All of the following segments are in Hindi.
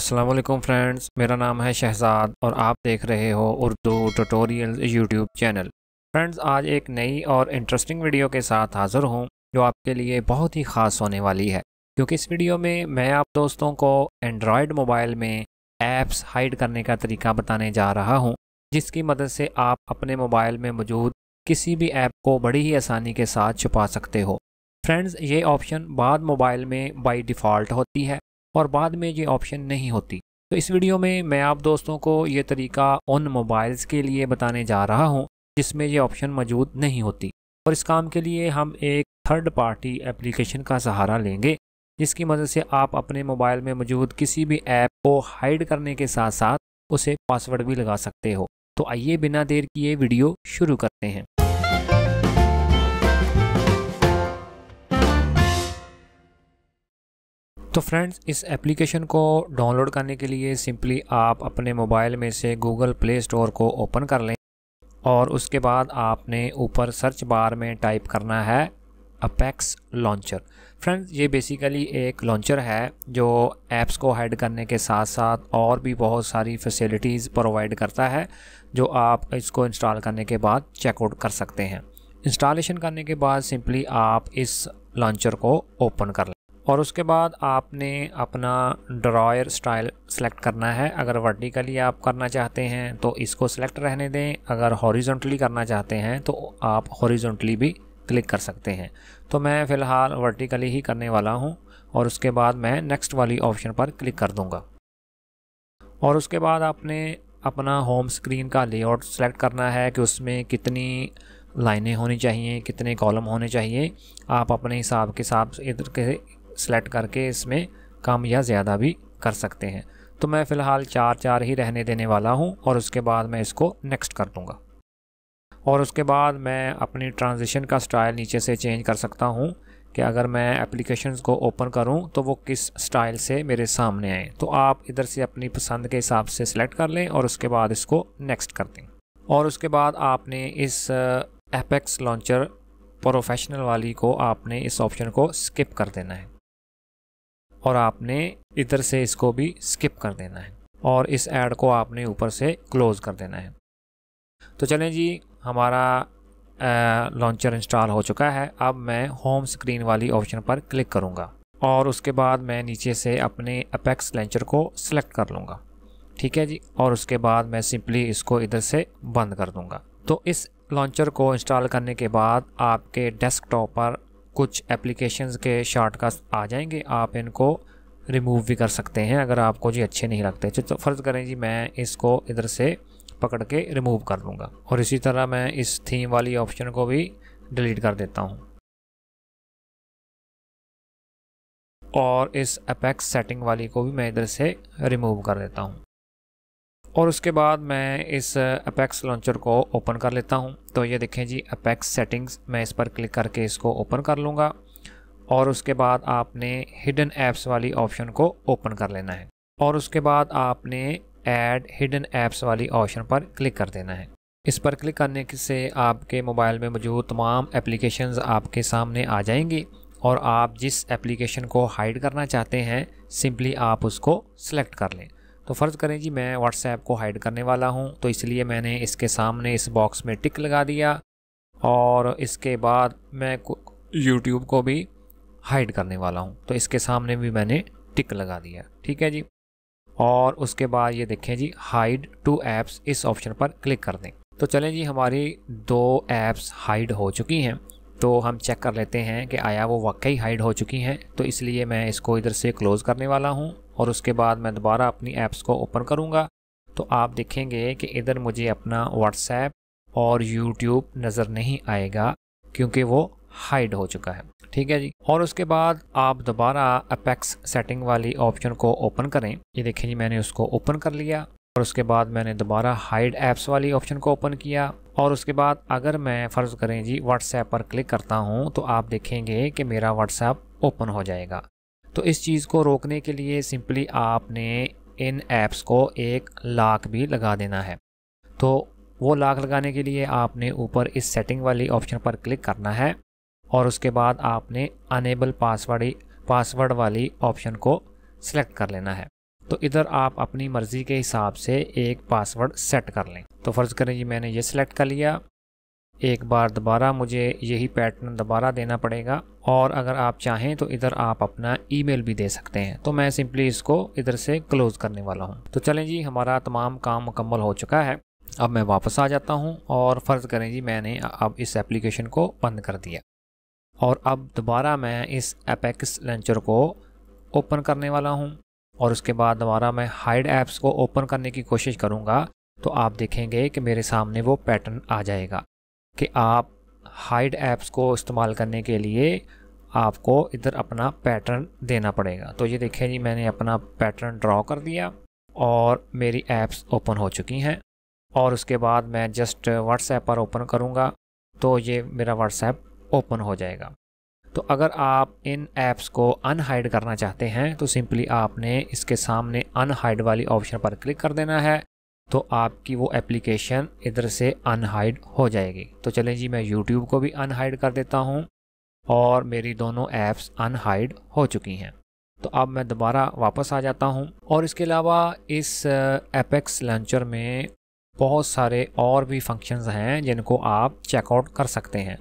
असलम फ्रेंड्स मेरा नाम है शहजाद और आप देख रहे हो Urdu tutorial YouTube channel friends आज एक नई और इंटरेस्टिंग वीडियो के साथ हाज़िर हूँ जो आपके लिए बहुत ही ख़ास होने वाली है क्योंकि इस वीडियो में मैं आप दोस्तों को एंड्रॉयड मोबाइल में ऐप्स हाइड करने का तरीका बताने जा रहा हूँ जिसकी मदद से आप अपने मोबाइल में मौजूद किसी भी ऐप को बड़ी ही आसानी के साथ छुपा सकते हो फ्रेंड्स ये ऑप्शन बाद मोबाइल में बाई डिफ़ॉल्ट होती है और बाद में ये ऑप्शन नहीं होती तो इस वीडियो में मैं आप दोस्तों को ये तरीका उन मोबाइल्स के लिए बताने जा रहा हूँ जिसमें ये ऑप्शन मौजूद नहीं होती और इस काम के लिए हम एक थर्ड पार्टी एप्लीकेशन का सहारा लेंगे जिसकी मदद से आप अपने मोबाइल में मौजूद किसी भी ऐप को हाइड करने के साथ साथ उसे पासवर्ड भी लगा सकते हो तो आइए बिना देर किए वीडियो शुरू करते हैं तो फ्रेंड्स इस एप्लीकेशन को डाउनलोड करने के लिए सिंपली आप अपने मोबाइल में से गूगल प्ले स्टोर को ओपन कर लें और उसके बाद आपने ऊपर सर्च बार में टाइप करना है अपेक्स लॉन्चर फ्रेंड्स ये बेसिकली एक लॉन्चर है जो ऐप्स को हाइड करने के साथ साथ और भी बहुत सारी फैसिलिटीज़ प्रोवाइड करता है जो आप इसको इंस्टॉल करने के बाद चेकआउट कर सकते हैं इंस्टॉलेशन करने के बाद सिंपली आप इस लॉन्चर को ओपन कर लें और उसके बाद आपने अपना ड्रॉयर स्टाइल सेलेक्ट करना है अगर वर्टिकली आप करना चाहते हैं तो इसको सेलेक्ट रहने दें अगर हॉरिजॉन्टली करना चाहते हैं तो आप हॉरिजॉन्टली भी क्लिक कर सकते हैं तो मैं फ़िलहाल वर्टिकली ही करने वाला हूँ और उसके बाद मैं नेक्स्ट वाली ऑप्शन पर क्लिक कर दूँगा और उसके बाद आपने अपना होम स्क्रीन का लेआउट सेलेक्ट करना है कि उसमें कितनी लाइनें होनी चाहिए कितने कॉलम होने चाहिए आप अपने हिसाब के हिसाब इधर के सेलेक्ट करके इसमें कम या ज़्यादा भी कर सकते हैं तो मैं फ़िलहाल चार चार ही रहने देने वाला हूँ और उसके बाद मैं इसको नेक्स्ट कर दूँगा और उसके बाद मैं अपनी ट्रांजिशन का स्टाइल नीचे से चेंज कर सकता हूँ कि अगर मैं एप्लीकेशन को ओपन करूँ तो वो किस स्टाइल से मेरे सामने आए तो आप इधर से अपनी पसंद के हिसाब से सिलेक्ट कर लें और उसके बाद इसको नेक्स्ट कर दें और उसके बाद आपने इस एपेक्स लॉन्चर प्रोफेशनल वाली को आपने इस ऑप्शन को स्किप कर देना है और आपने इधर से इसको भी स्किप कर देना है और इस ऐड को आपने ऊपर से क्लोज़ कर देना है तो चलें जी हमारा लॉन्चर इंस्टॉल हो चुका है अब मैं होम स्क्रीन वाली ऑप्शन पर क्लिक करूँगा और उसके बाद मैं नीचे से अपने अपेक्स लॉन्चर को सिलेक्ट कर लूँगा ठीक है जी और उसके बाद मैं सिंपली इसको इधर से बंद कर दूँगा तो इस लॉन्चर को इंस्टॉल करने के बाद आपके डेस्कटॉप पर कुछ एप्लीकेशंस के शॉर्टकट्स आ जाएंगे आप इनको रिमूव भी कर सकते हैं अगर आपको जी अच्छे नहीं लगते तो, तो फ़र्ज़ करें जी मैं इसको इधर से पकड़ के रिमूव कर लूँगा और इसी तरह मैं इस थीम वाली ऑप्शन को भी डिलीट कर देता हूँ और इस अपेक्स सेटिंग वाली को भी मैं इधर से रिमूव कर देता हूँ और उसके बाद मैं इस अपेक्स लॉन्चर को ओपन कर लेता हूं तो ये देखें जी अपेक्स सेटिंग्स मैं इस पर क्लिक करके इसको ओपन कर लूँगा और उसके बाद आपने हिडन ऐप्स वाली ऑप्शन को ओपन कर लेना है और उसके बाद आपने ऐड हिडन ऐप्स वाली ऑप्शन पर क्लिक कर देना है इस पर क्लिक करने से आपके मोबाइल में मौजूद तमाम एप्लीकेशन आपके सामने आ जाएंगी और आप जिस एप्लीकेशन को हाइड करना चाहते हैं सिंपली आप उसको सेलेक्ट कर लें तो फ़र्ज़ करें जी मैं व्हाट्सएप को हाइड करने वाला हूँ तो इसलिए मैंने इसके सामने इस बॉक्स में टिक लगा दिया और इसके बाद मैं यूट्यूब को भी हाइड करने वाला हूँ तो इसके सामने भी मैंने टिक लगा दिया ठीक है जी और उसके बाद ये देखें जी हाइड टू ऐप्स इस ऑप्शन पर क्लिक कर दें तो चलें जी हमारी दो ऐप्स हाइड हो चुकी हैं तो हम चेक कर लेते हैं कि आया वो वाकई हाइड हो चुकी हैं तो इसलिए मैं इसको इधर से क्लोज़ करने वाला हूँ और उसके बाद मैं दोबारा अपनी ऐप्स को ओपन करूँगा तो आप देखेंगे कि इधर मुझे अपना व्हाट्सएप और यूट्यूब नज़र नहीं आएगा क्योंकि वो हाइड हो चुका है ठीक है जी और उसके बाद आप दोबारा अपेक्स सेटिंग वाली ऑप्शन को ओपन करें ये देखें जी मैंने उसको ओपन कर लिया और उसके बाद मैंने दोबारा हाइड ऐप्स वाली ऑप्शन को ओपन किया और उसके बाद अगर मैं फ़र्ज़ करें जी व्हाट्सएप पर क्लिक करता हूँ तो आप देखेंगे कि मेरा व्हाट्सएप ओपन हो जाएगा तो इस चीज़ को रोकने के लिए सिंपली आपने इन ऐप्स को एक लाख भी लगा देना है तो वो लाख लगाने के लिए आपने ऊपर इस सेटिंग वाली ऑप्शन पर क्लिक करना है और उसके बाद आपने अनेबल पासवर्ड पासवर्ड वाली ऑप्शन को सिलेक्ट कर लेना है तो इधर आप अपनी मर्ज़ी के हिसाब से एक पासवर्ड सेट कर लें तो फ़र्ज़ करें जी मैंने ये सिलेक्ट कर लिया एक बार दोबारा मुझे यही पैटर्न दोबारा देना पड़ेगा और अगर आप चाहें तो इधर आप अपना ईमेल भी दे सकते हैं तो मैं सिंपली इसको इधर से क्लोज़ करने वाला हूँ तो चलें जी हमारा तमाम काम मुकम्मल हो चुका है अब मैं वापस आ जाता हूँ और फ़र्ज़ करें जी मैंने अब इस एप्लीकेशन को बंद कर दिया और अब दोबारा मैं इस एपेक्स लेंचर को ओपन करने वाला हूँ और उसके बाद दोबारा मैं हाइड ऐप्स को ओपन करने की कोशिश करूँगा तो आप देखेंगे कि मेरे सामने वो पैटर्न आ जाएगा कि आप हाइड ऐप्स को इस्तेमाल करने के लिए आपको इधर अपना पैटर्न देना पड़ेगा तो ये देखें जी मैंने अपना पैटर्न ड्रॉ कर दिया और मेरी ऐप्स ओपन हो चुकी हैं और उसके बाद मैं जस्ट व्हाट्सएप पर ओपन करूँगा तो ये मेरा व्हाट्सएप ओपन हो जाएगा तो अगर आप इन ऐप्स को अनहाइड करना चाहते हैं तो सिंपली आपने इसके सामने अनहाइड वाली ऑप्शन पर क्लिक कर देना है तो आपकी वो एप्लीकेशन इधर से अनहाइड हो जाएगी तो चलें जी मैं यूट्यूब को भी अनहाइड कर देता हूँ और मेरी दोनों ऐप्स अनहाइड हो चुकी हैं तो अब मैं दोबारा वापस आ जाता हूँ और इसके अलावा इस एपेक्स लॉन्चर में बहुत सारे और भी फंक्शंस हैं जिनको आप चेकआउट कर सकते हैं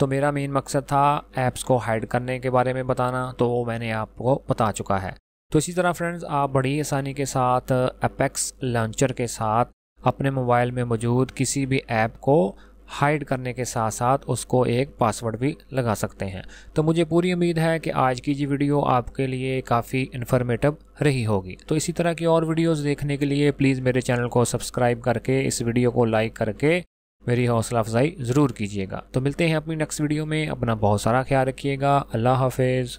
तो मेरा मेन मकसद था ऐप्स को हाइड करने के बारे में बताना तो वो मैंने आपको बता चुका है तो इसी तरह फ्रेंड्स आप बड़ी आसानी के साथ अपेक्स लॉन्चर के साथ अपने मोबाइल में मौजूद किसी भी ऐप को हाइड करने के साथ साथ उसको एक पासवर्ड भी लगा सकते हैं तो मुझे पूरी उम्मीद है कि आज की ये वीडियो आपके लिए काफ़ी इन्फॉर्मेटिव रही होगी तो इसी तरह की और वीडियोस देखने के लिए प्लीज़ मेरे चैनल को सब्सक्राइब करके इस वीडियो को लाइक करके मेरी हौसला अफजाई ज़रूर कीजिएगा तो मिलते हैं अपनी नेक्स्ट वीडियो में अपना बहुत सारा ख्याल रखिएगा अल्लाह हाफिज़